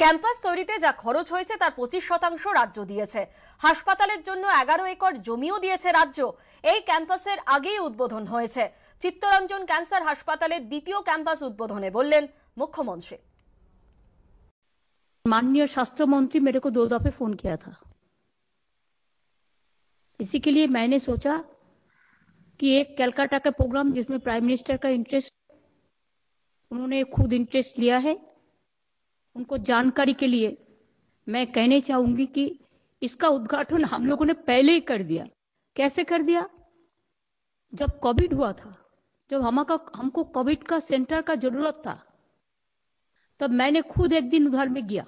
campus তৈরিতে যা খরচ হয়েছে তার পঁচিশ শতাংশ রাজ্য দিয়েছে হাসপাতালের জন্য এগারো একর জমিও দিয়েছে রাজ্য এই ক্যাম্পাসের আগেই উদ্বোধন হয়েছে চিত্তরঞ্জন ক্যান্সার হাসপাতালের দ্বিতীয় ক্যাম্পাস উদ্বোধনে বললেন মুখ্যমন্ত্রী মাননীয় স্বাস্থ্যমন্ত্রী মেরে কো को दो दफे फोन किया था इसी के लिए मैंने सोचा कि एक कैलकाटा का प्रोग्राम जिसमें प्राइम मिनिस्टर का इंटरेस्ट उन्होंने खुद इंटरेस्ट उनको जानकारी के लिए मैं कहने चाहूंगी कि इसका उद्घाटन हम लोगों ने पहले ही कर दिया कैसे कर दिया जब कोविड हुआ था जब का हमको कोविड का सेंटर का जरूरत था तब मैंने खुद एक दिन उधर में गया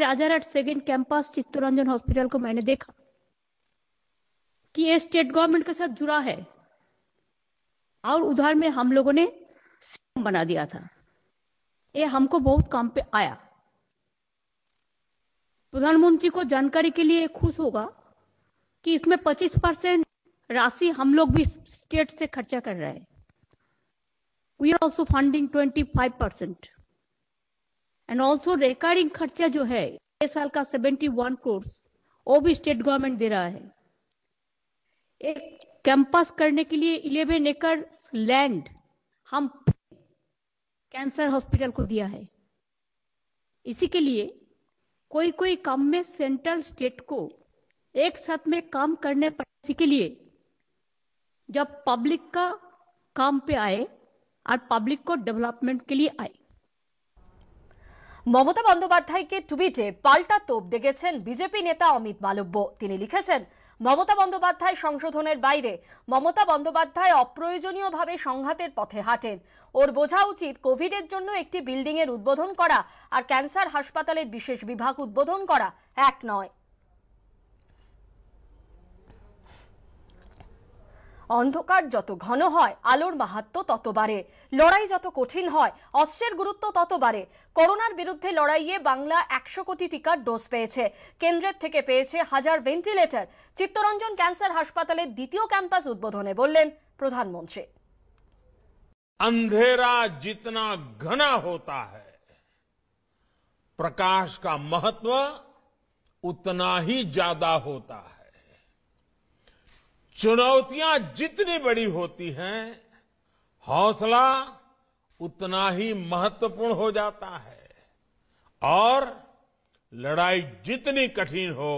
राजाराट सेकेंड कैंपस चित्तरंजन हॉस्पिटल को मैंने देखा कि ये स्टेट गवर्नमेंट के साथ जुड़ा है और उधर में हम लोगों ने बना दिया था ये हमको बहुत काम पे आया प्रधानमंत्री को जानकारी के लिए खुश होगा कि इसमें 25 परसेंट राशि हम लोग भी स्टेट से खर्चा कर रहे हैं we are also funding 25 percent and also recurring खर्चा जो है साल का 71 कोर्स वो भी स्टेट गवर्नमेंट दे रहा है एक कैंपस करने के लिए 11 एकड़ लैंड हम कैंसर हॉस्पिटल को दिया है इसी के लिए कोई कोई काम में सेंट्रल स्टेट को एक साथ में काम करने पड़ने के लिए जब पब्लिक का काम पे आए और पब्लिक को डेवलपमेंट के लिए आए মমতা বন্দ্যোপাধ্যায়কে টুইটে পাল্টা তোপ দেখেছেন বিজেপি নেতা অমিত মালব্য তিনি লিখেছেন মমতা বন্দ্যোপাধ্যায় সংশোধনের বাইরে মমতা বন্দ্যোপাধ্যায় অপ্রয়োজনীয়ভাবে সংঘাতের পথে হাঁটেন ওর বোঝা উচিত কোভিডের জন্য একটি বিল্ডিংয়ের উদ্বোধন করা আর ক্যান্সার হাসপাতালের বিশেষ বিভাগ উদ্বোধন করা এক নয় অন্ধকার যত ঘন হয় আলোর মাহাত্ম তত বাড়ে লড়াই যত কঠিন হয় অস্ত্রের গুরুত্ব তত বাড়ে করোনার বিরুদ্ধে লড়াইয়ে বাংলা একশো কোটি টিকার ডোজ পেয়েছে কেন্দ্রের থেকে পেয়েছে হাজার ভেন্টিলেটর চিত্তরঞ্জন ক্যান্সার হাসপাতালের দ্বিতীয় ক্যাম্পাস উদ্বোধনে বললেন প্রধানমন্ত্রী अंधेरा जितना घना होता है प्रकाश का महत्व उतना ही ज्यादा होता है चुनौतियां जितनी बड़ी होती हैं हौसला उतना ही महत्वपूर्ण हो जाता है और लड़ाई जितनी कठिन हो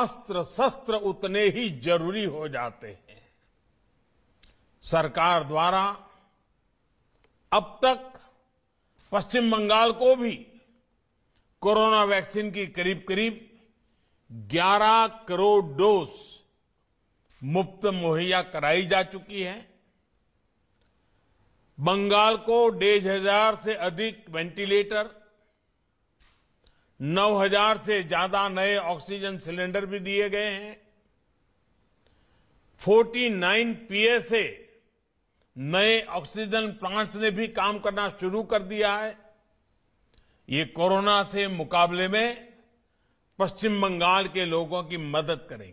अस्त्र शस्त्र उतने ही जरूरी हो जाते हैं सरकार द्वारा अब तक पश्चिम बंगाल को भी कोरोना वैक्सीन की करीब करीब 11 करोड़ डोज मुफ्त मुहैया कराई जा चुकी है बंगाल को डेढ़ हजार से अधिक वेंटिलेटर 9000 से ज्यादा नए ऑक्सीजन सिलेंडर भी दिए गए हैं 49 पीएसए नए ऑक्सीजन प्लांट्स ने भी काम करना शुरू कर दिया है ये कोरोना से मुकाबले में पश्चिम बंगाल के लोगों की मदद करेंगे